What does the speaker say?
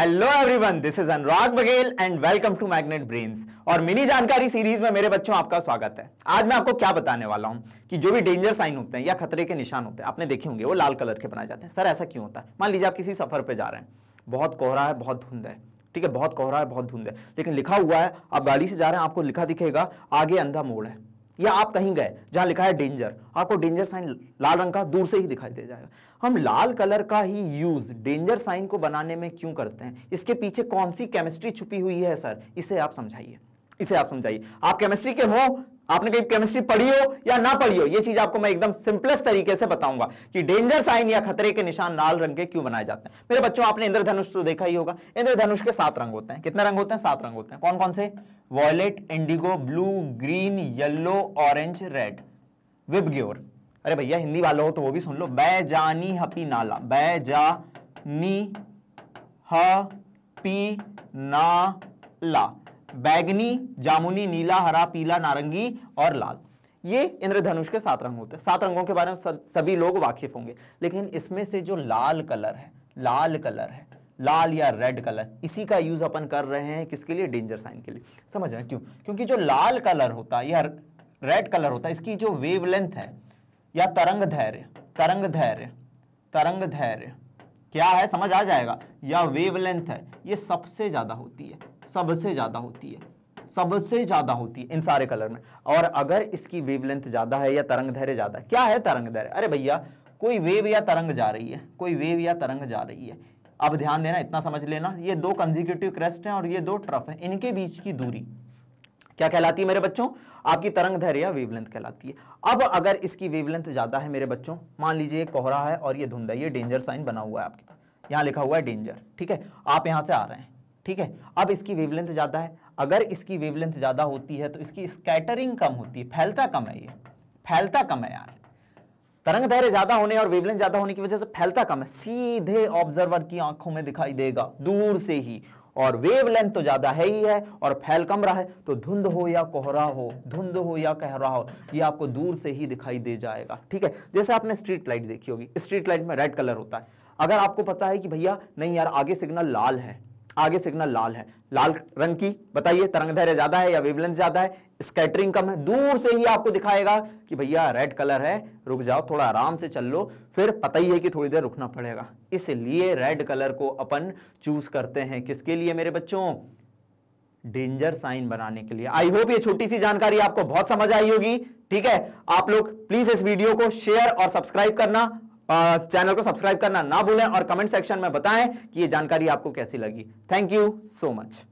hello everyone this is Anurag Baghel and welcome to Magnet Brains और mini जानकारी series में मेरे बच्चों आपका स्वागत है आज मैं आपको क्या बताने वाला हूं कि जो भी डेंजर साइन होते हैं या खतरे के निशान होते हैं आपने देखे होंगे वो लाल कलर के बनाए जाते हैं सर ऐसा क्यों होता है मान लीजिए आप किसी सफर पर जा रहे हैं बहुत कोहरा है बहुत धुंध है ठीक है बहुत कोहरा है बहुत धुंध है लेकिन लिखा हुआ है आप गाड़ी से जा रहे हैं आपको लिखा दिखेगा आगे अंधा मोड़ है या आप कहीं गए जहां लिखा है डेंजर आपको डेंजर साइन लाल रंग का दूर से ही दिखाई दे जाएगा हम लाल कलर का ही यूज डेंजर साइन को बनाने में क्यों करते हैं इसके पीछे कौन सी केमिस्ट्री छुपी हुई है सर इसे आप समझाइए इसे आप समझाइए आप केमिस्ट्री के हो आपने कहीं केमिस्ट्री पढ़ी हो या ना पढ़ी हो ये चीज आपको मैं एकदम सिंपलेस्ट तरीके से बताऊंगा कि डेंजर साइन या खतरे के निशान लाल रंग के क्यों बनाए जाते हैं मेरे बच्चों आपने इंद्रधनुष तो देखा ही होगा इंद्रधनुष के सात रंग होते हैं कितने रंग होते हैं सात रंग होते हैं कौन कौन से violet indigo blue green yellow orange red VIBGYOR अरे भैया हिंदी वाले हो तो वो भी सुन लो बै जानी हपी नाला बैजानी हपी नाला बैगनी जामुनी नीला हरा पीला नारंगी और लाल ये इंद्रधनुष के सात रंग होते हैं सात रंगों के बारे में सभी लोग वाकिफ होंगे लेकिन इसमें से जो लाल कलर है लाल कलर है लाल या रेड कलर इसी का यूज अपन कर रहे हैं किसके लिए डेंजर साइन के लिए समझ रहे हैं क्यों क्योंकि जो लाल कलर होता है या रेड कलर होता है इसकी जो वेवलेंथ है या तरंग धैर्य तरंग धैर्य तरंग धैर्य क्या है समझ आ जाएगा या वेवलेंथ है ये सबसे ज़्यादा होती है सबसे ज़्यादा होती है सबसे ज़्यादा होती है इन सारे कलर में और अगर इसकी वेवलेंथ ज़्यादा है या तरंग धैर्य ज़्यादा क्या है तरंग धैर्य अरे भैया कोई वेव या तरंग जा रही है कोई वेव या तरंग जा रही है अब ध्यान देना इतना समझ लेना ये दो कंजिक्यूटिव क्रेस्ट हैं और ये दो ट्रफ हैं इनके बीच की दूरी क्या कहलाती है मेरे बच्चों आपकी तरंग धैर्य वेवलेंथ कहलाती है अब अगर इसकी वेवलेंथ ज़्यादा है मेरे बच्चों मान लीजिए कोहरा है और ये धुंध है ये डेंजर साइन बना हुआ है आपके पास यहाँ लिखा हुआ है डेंजर ठीक है आप यहाँ से आ रहे हैं ठीक है अब इसकी वेवलेंथ ज़्यादा है अगर इसकी वेवलेंथ ज़्यादा होती है तो इसकी स्कैटरिंग कम होती है फैलता कम है ये फैलता कम है यार तरंग धैर्य ज्यादा होने और वेवलेंथ ज्यादा होने की वजह से फैलता कम है सीधे ऑब्जर्वर की आंखों में दिखाई देगा दूर से ही और वेवलेंथ तो ज़्यादा है ही है और फैल कम रहा है तो धुंध हो या कोहरा हो धुंध हो या कहरा हो ये आपको दूर से ही दिखाई दे जाएगा ठीक है जैसे आपने स्ट्रीट लाइट देखी होगी स्ट्रीट लाइट में रेड कलर होता है अगर आपको पता है कि भैया नहीं यार आगे सिग्नल लाल है आगे सिग्नल लाल है लाल रंग की बताइए तरंग धैर्य ज्यादा है या वेवलेंस ज्यादा है स्कैटरिंग कम है दूर से ही आपको दिखाएगा कि भैया रेड कलर है रुक जाओ थोड़ा आराम से चल लो फिर पता ही है कि थोड़ी देर रुकना पड़ेगा इसलिए रेड कलर को अपन चूज करते हैं किसके लिए मेरे बच्चों डेंजर साइन बनाने के लिए आई होप ये छोटी सी जानकारी आपको बहुत समझ आई होगी ठीक है आप लोग प्लीज इस वीडियो को शेयर और सब्सक्राइब करना चैनल को सब्सक्राइब करना ना भूलें और कमेंट सेक्शन में बताएं कि ये जानकारी आपको कैसी लगी थैंक यू सो मच